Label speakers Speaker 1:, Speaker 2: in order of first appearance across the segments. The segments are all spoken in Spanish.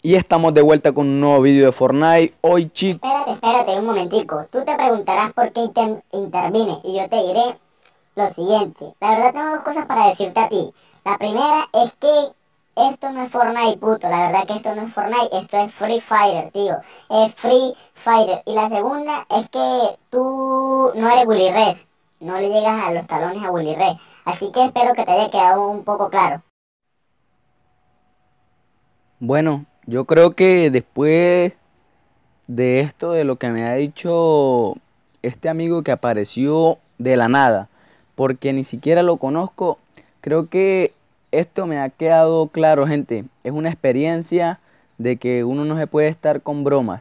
Speaker 1: Y estamos de vuelta con un nuevo vídeo de Fortnite. Hoy, chicos. Espérate, espérate un momentico. Tú te preguntarás por qué inter intervine y yo te diré lo siguiente. La verdad, tengo dos cosas para decirte a ti. La primera es que esto no es Fortnite, puto. La verdad que esto no es Fortnite, esto es Free Fighter, tío. Es Free Fighter. Y la segunda es que tú no eres Willy Red. No le llegas a los talones a Willy Red. Así que espero que te haya quedado un poco claro. Bueno, yo creo que después de esto, de lo que me ha dicho este amigo que apareció de la nada, porque ni siquiera lo conozco, creo que esto me ha quedado claro, gente. Es una experiencia de que uno no se puede estar con bromas.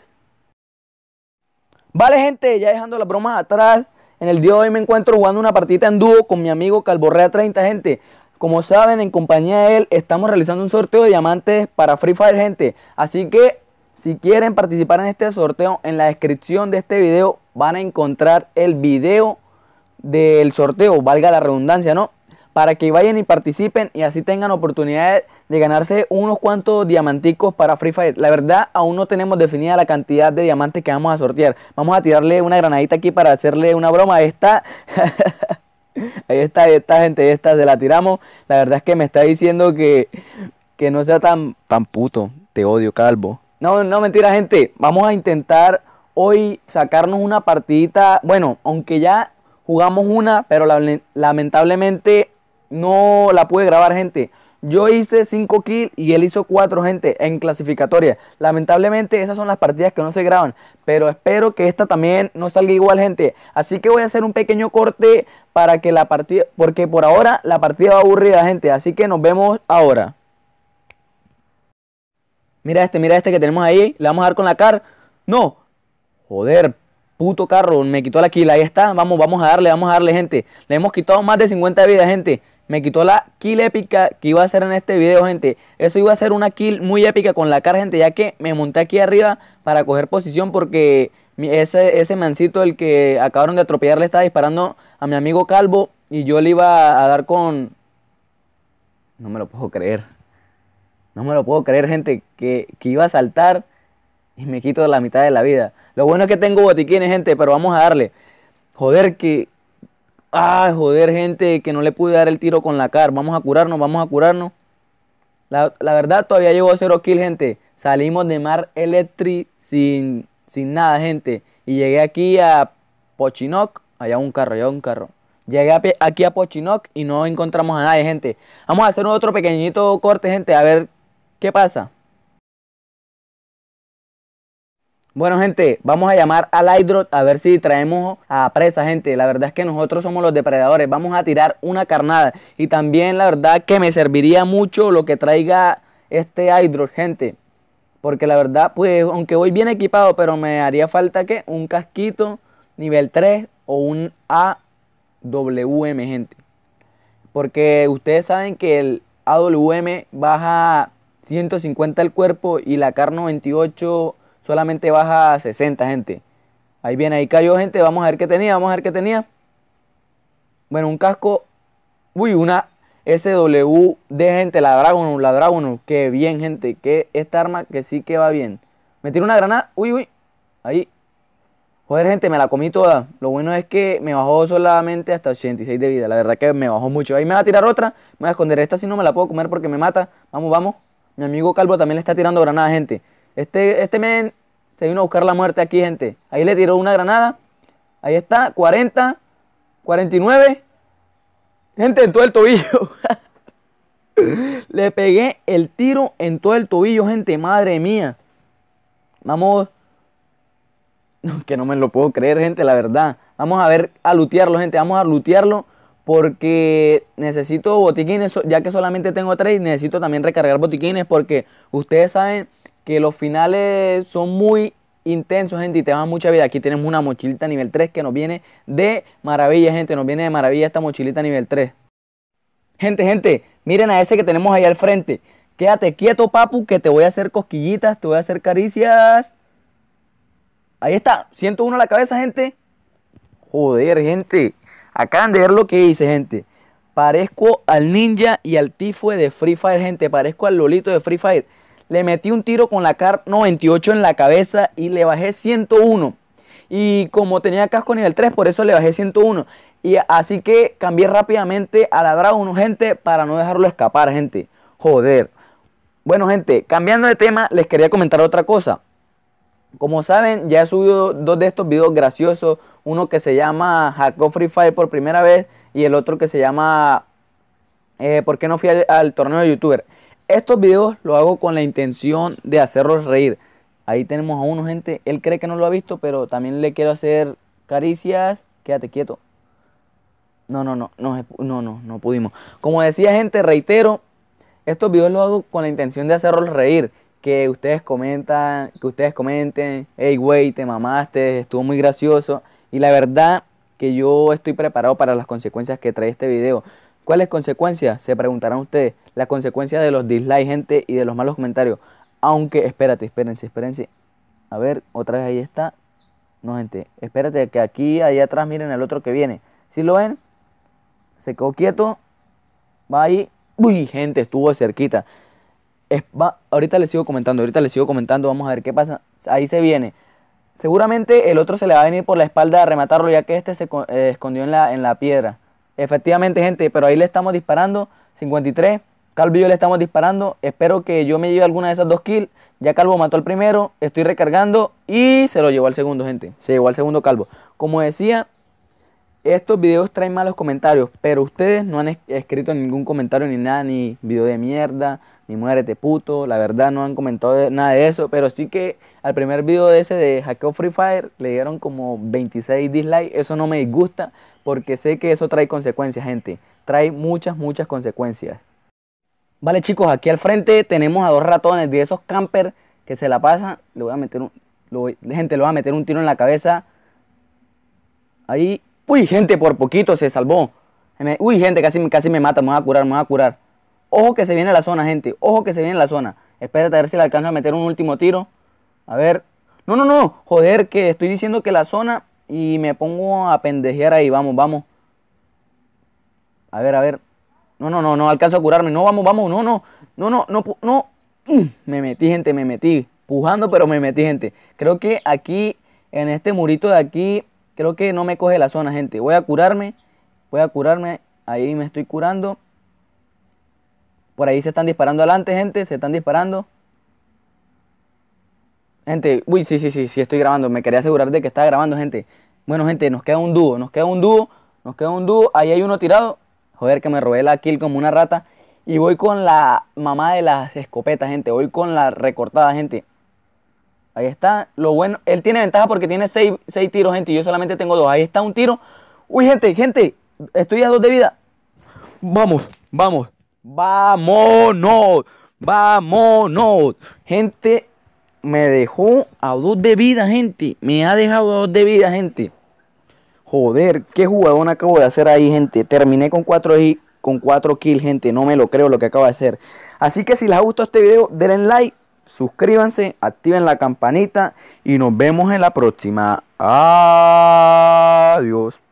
Speaker 1: Vale, gente, ya dejando las bromas atrás, en el día de hoy me encuentro jugando una partita en dúo con mi amigo Calborrea 30, gente. Como saben, en compañía de él estamos realizando un sorteo de diamantes para Free Fire, gente. Así que si quieren participar en este sorteo, en la descripción de este video van a encontrar el video del sorteo, valga la redundancia, ¿no? Para que vayan y participen y así tengan oportunidad de ganarse unos cuantos diamanticos para Free Fire. La verdad, aún no tenemos definida la cantidad de diamantes que vamos a sortear. Vamos a tirarle una granadita aquí para hacerle una broma. a Esta... Ahí está, esta gente, ahí está, se la tiramos. La verdad es que me está diciendo que, que no sea tan, tan puto. Te odio, calvo. No, no, mentira, gente. Vamos a intentar hoy sacarnos una partidita. Bueno, aunque ya jugamos una, pero lamentablemente no la pude grabar, gente. Yo hice 5 kills y él hizo 4, gente, en clasificatoria. Lamentablemente esas son las partidas que no se graban, pero espero que esta también no salga igual, gente. Así que voy a hacer un pequeño corte para que la partida, porque por ahora la partida va aburrida, gente. Así que nos vemos ahora. Mira este, mira este que tenemos ahí. Le vamos a dar con la car. No. Joder, puto carro. Me quitó la kill. Ahí está. Vamos, vamos a darle, vamos a darle, gente. Le hemos quitado más de 50 vida, gente. Me quitó la kill épica que iba a hacer en este video, gente. Eso iba a ser una kill muy épica con la cara, gente, ya que me monté aquí arriba para coger posición porque ese, mancito, el que acabaron de atropellar, le estaba disparando a mi amigo Calvo y yo le iba a dar con... No me lo puedo creer. No me lo puedo creer, gente, que, que iba a saltar y me quito la mitad de la vida. Lo bueno es que tengo botiquines, gente, pero vamos a darle. Joder, que, joder, gente, que no le pude dar el tiro con la car, vamos a curarnos, vamos a curarnos. La, verdad, todavía llegó a cero kill, gente. Salimos de Mar Electric sin, sin nada, gente. Y llegué aquí a Pochinoc, allá un carro, allá un carro. Llegué aquí a Pochinoc y no encontramos a nadie, gente. Vamos a hacer otro pequeñito corte, gente, a ver qué pasa. Bueno, gente, vamos a llamar al Hydro a ver si traemos a presa, gente. La verdad es que nosotros somos los depredadores. Vamos a tirar una carnada. Y también la verdad que me serviría mucho lo que traiga este Hydro, gente. Porque la verdad, pues, aunque voy bien equipado, pero me haría falta que un casquito nivel 3 o un AWM, gente. Porque ustedes saben que el AWM baja 150 el cuerpo y la CAR 98 solamente baja a 60, gente. Ahí viene, ahí cayó, gente. Vamos a ver qué tenía, vamos a ver qué tenía. Bueno, un casco. Uy, una SWD, gente. La Dragon, la Dragon. Qué bien, gente. Que esta arma que sí que va bien. Me tiró una granada. Uy, uy. Ahí. Joder, gente, me la comí toda. Lo bueno es que me bajó solamente hasta 86 de vida. La verdad que me bajó mucho. Ahí me va a tirar otra. Me voy a esconder esta si no me la puedo comer porque me mata. Vamos, vamos. Mi amigo Calvo también le está tirando granada, gente. Este, este men se vino a buscar la muerte aquí, gente. Ahí le tiró una granada. Ahí está, 40, 49. Gente, en todo el tobillo. le pegué el tiro en todo el tobillo, gente. Madre mía. Vamos. Que no me lo puedo creer, gente, la verdad. Vamos a ver, a lutearlo, gente. Vamos a lutearlo porque necesito botiquines, ya que solamente tengo tres, necesito también recargar botiquines porque ustedes saben que los finales son muy intensos, gente, y te dan mucha vida. Aquí tenemos una mochilita nivel 3 que nos viene de maravilla, gente. Nos viene de maravilla esta mochilita nivel 3. Gente, gente, miren a ese que tenemos ahí al frente. Quédate quieto, papu, que te voy a hacer cosquillitas, te voy a hacer caricias. Ahí está, 101 a la cabeza, gente. Joder, gente. Acaban de ver lo que hice, gente. Parezco al ninja y al tifo de Free Fire, gente. Parezco al Lolito de Free Fire le metí un tiro con la CAR 98 en la cabeza y le bajé 101. Y como tenía casco nivel 3, por eso le bajé 101. Y así que cambié rápidamente a la Dragon, gente, para no dejarlo escapar, gente. Joder. Bueno, gente, cambiando de tema, les quería comentar otra cosa. Como saben, ya he subido dos de estos videos graciosos. Uno que se llama of Free Fire por primera vez y el otro que se llama eh, ¿Por qué no fui al torneo de youtuber? Estos videos los hago con la intención de hacerlos reír. Ahí tenemos a uno, gente. Él cree que no lo ha visto, pero también le quiero hacer caricias. Quédate quieto. No, no, no, no, no, no, pudimos. Como decía, gente, reitero, estos videos los hago con la intención de hacerlos reír. Que ustedes comentan, que ustedes comenten, hey, güey, te mamaste, estuvo muy gracioso. Y la verdad que yo estoy preparado para las consecuencias que trae este video. ¿Cuáles consecuencias? Se preguntarán ustedes. La consecuencia de los dislikes, gente, y de los malos comentarios. Aunque, espérate, espérense, espérense. A ver, otra vez ahí está. No, gente, espérate que aquí, allá atrás, miren el otro que viene. Si ¿Sí lo ven, se quedó quieto. Va ahí. Uy, gente, estuvo cerquita. ahorita les sigo comentando, ahorita les sigo comentando. Vamos a ver qué pasa. Ahí se viene. Seguramente el otro se le va a venir por la espalda a rematarlo, ya que este se eh, escondió en la, en la piedra. Efectivamente, gente, pero ahí le estamos disparando. 53. Calvo y yo le estamos disparando. Espero que yo me lleve alguna de esas dos kills. Ya Calvo mató al primero. Estoy recargando. Y se lo llevó al segundo, gente. Se llevó al segundo Calvo. Como decía, estos videos traen malos comentarios. Pero ustedes no han escrito ningún comentario ni nada. Ni video de mierda. Ni muérete puto. La verdad no han comentado nada de eso. Pero sí que al primer video de ese de Hackeo Free Fire le dieron como 26 dislikes. Eso no me disgusta porque sé que eso trae consecuencias, gente. Trae muchas, muchas consecuencias. Vale, chicos, aquí al frente tenemos a dos ratones de esos camper que se la pasan. Le voy a meter un. gente, le voy a meter un tiro en la cabeza. Ahí. Uy, gente, por poquito se salvó. Uy, gente, casi, casi me mata. Me voy a curar, me voy a curar. Ojo que se viene la zona, gente. Ojo que se viene la zona. Espérate a ver si le alcanza a meter un último tiro. A ver. No, no, no. Joder, que estoy diciendo que la zona y me pongo a pendejear ahí, vamos, vamos. A ver, a ver. No, no, no, no alcanzo a curarme. No, vamos, vamos, no, no, no, no, no, no. Mm, me metí, gente, me metí. Pujando, pero me metí, gente. Creo que aquí, en este murito de aquí, creo que no me coge la zona, gente. Voy a curarme, voy a curarme. Ahí me estoy curando. Por ahí se están disparando adelante, gente. Se están disparando. Gente, uy, sí, sí, sí, sí, estoy grabando. Me quería asegurar de que estaba grabando, gente. Bueno, gente, nos queda un dúo, nos queda un dúo, nos queda un dúo. Ahí hay uno tirado. Joder, que me robé la kill como una rata. Y voy con la mamá de las escopetas, gente. Voy con la recortada, gente. Ahí está. Lo bueno, él tiene ventaja porque tiene seis, tiros, gente. Y yo solamente tengo dos. Ahí está un tiro. Uy, gente, gente. Estoy a dos de vida. Vamos, vamos. Vámonos. Vámonos. Gente, me dejó a dos de vida, gente. Me ha dejado a dos de vida, gente. Joder, qué jugadón acabo de hacer ahí, gente. Terminé con 4 y con 4 kills, gente. No me lo creo lo que acabo de hacer. Así que si les ha gustado este video, denle like, suscríbanse, activen la campanita y nos vemos en la próxima. Adiós.